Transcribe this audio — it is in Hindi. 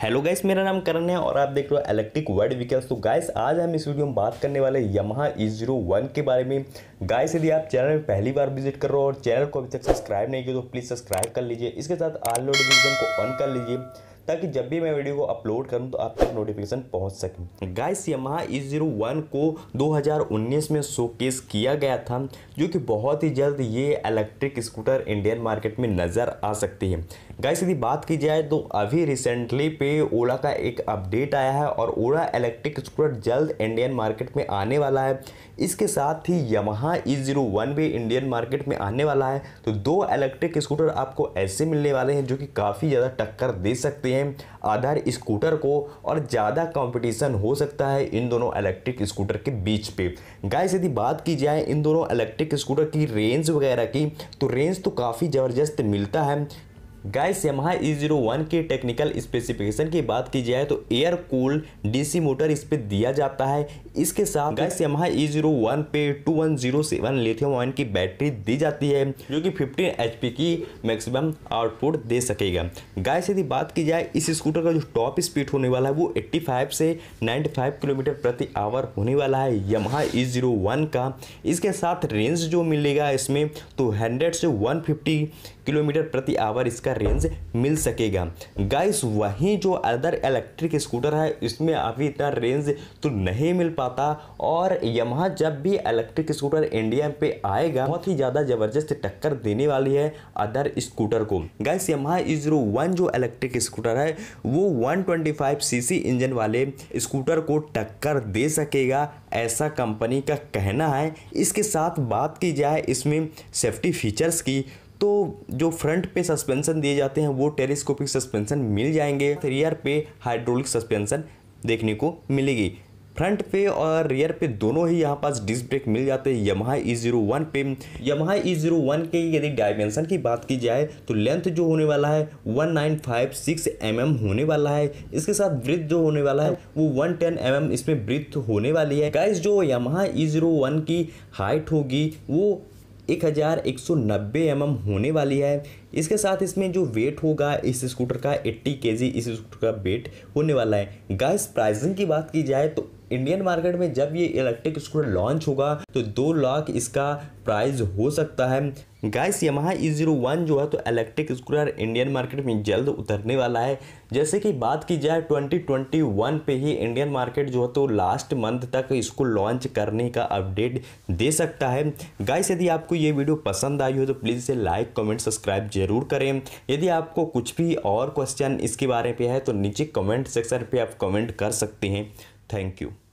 हेलो गाइस मेरा नाम करण है और आप देख रहे हो इलेक्ट्रिक वर्ड व्हीकल्स तो गाइस आज हम इस वीडियो में बात करने वाले यमहा ई जीरो वन के बारे में गाइस यदि आप चैनल में पहली बार विजिट कर रहे हो और चैनल को अभी तक सब्सक्राइब नहीं किया तो प्लीज़ सब्सक्राइब कर लीजिए इसके साथ आल नोटिफिकेशन को ऑन कर लीजिए ताकि जब भी मैं वीडियो को अपलोड करूं तो आप तक नोटिफिकेशन पहुंच सके guys Yamaha E zero one को 2019 में शोकेस किया गया था जो कि बहुत ही जल्द ये इलेक्ट्रिक स्कूटर इंडियन मार्केट में नज़र आ सकती है गाइस यदि बात की जाए तो अभी रिसेंटली पे ओला का एक अपडेट आया है और ओला इलेक्ट्रिक स्कूटर जल्द इंडियन मार्केट में आने वाला है इसके साथ ही यमहा ई जीरो वन भी इंडियन मार्केट में आने वाला है तो दो इलेक्ट्रिक स्कूटर आपको ऐसे मिलने वाले हैं जो कि काफ़ी ज़्यादा टक्कर दे सकते हैं आधार स्कूटर को और ज़्यादा कॉम्पिटिशन हो सकता है इन दोनों इलेक्ट्रिक स्कूटर के बीच पे गाइस यदि बात की जाए इन दोनों इलेक्ट्रिक स्कूटर की रेंज वगैरह की तो रेंज तो काफ़ी ज़बरदस्त मिलता है guys Yamaha E zero one के टेक्निकल स्पेसिफिकेशन की बात की जाए तो एयर कूल डीसी मोटर इस पे दिया जाता है इसके साथ guys Yamaha E zero one पे two one zero seven lithium ion की बैटरी दी जाती है जो कि फिफ्टीन एच की मैक्सिमम आउटपुट दे सकेगा गाइस यदि बात की जाए इस स्कूटर का जो टॉप स्पीड होने वाला है वो फाइव से फाइव किलोमीटर प्रति आवर होने वाला है यमहा ई जीरो वन का इसके साथ रेंज जो मिलेगा इसमें तो हंड्रेड से वन किलोमीटर प्रति आवर इसका रेंज मिल सकेगा गाइस वही जो अदर इलेक्ट्रिक स्कूटर है इसमें अभी इतना रेंज तो नहीं मिल पाता और यहाँ जब भी इलेक्ट्रिक स्कूटर इंडिया पे आएगा बहुत ही ज़्यादा ज़बरदस्त टक्कर देने वाली है अदर स्कूटर को गाइस यहाँ इजरो वन जो इलेक्ट्रिक स्कूटर है वो वन सीसी इंजन वाले स्कूटर को टक्कर दे सकेगा ऐसा कंपनी का कहना है इसके साथ बात की जाए इसमें सेफ्टी फीचर्स की तो जो फ्रंट पे सस्पेंशन दिए जाते हैं वो टेलीस्कोपिक सस्पेंसन मिल जाएंगे रियर पे हाइड्रोलिक सस्पेंसन देखने को मिलेगी फ्रंट पे और रियर पे दोनों ही यहाँ पास डिस्क ब्रेक मिल जाते हैं यमहा ई जीरो वन पे यमहा ई जीरो वन के यदि डायमेंशन की बात की जाए तो लेंथ जो होने वाला है one nine five six M M होने वाला है इसके साथ ब्रिथ जो होने वाला है वो वन टेन एम एम इसमें ब्रिथ होने वाली है गाइस जो यमहा ई जीरो वन की हाइट होगी वो एक हज़ार एक सौ नब्बे एम एम होने वाली है इसके साथ इसमें जो वेट होगा इस स्कूटर का एट्टी के जी इस स्कूटर का वेट होने वाला है गैस प्राइसिंग की बात की जाए तो इंडियन मार्केट में जब ये इलेक्ट्रिक स्कूटर लॉन्च होगा तो दो लाख इसका प्राइस हो सकता है guys Yamaha E zero one जो है तो इलेक्ट्रिक स्कूटर इंडियन मार्केट में जल्द उतरने वाला है जैसे कि बात की जाए 2021 पे ही इंडियन मार्केट जो है तो लास्ट मंथ तक इसको लॉन्च करने का अपडेट दे सकता है गाइस यदि आपको ये वीडियो पसंद आई हो तो प्लीज़ इसे लाइक कमेंट सब्सक्राइब जरूर करें यदि आपको कुछ भी और क्वेश्चन इसके बारे में है तो नीचे कमेंट सेक्शन पर आप कमेंट कर सकते हैं थैंक यू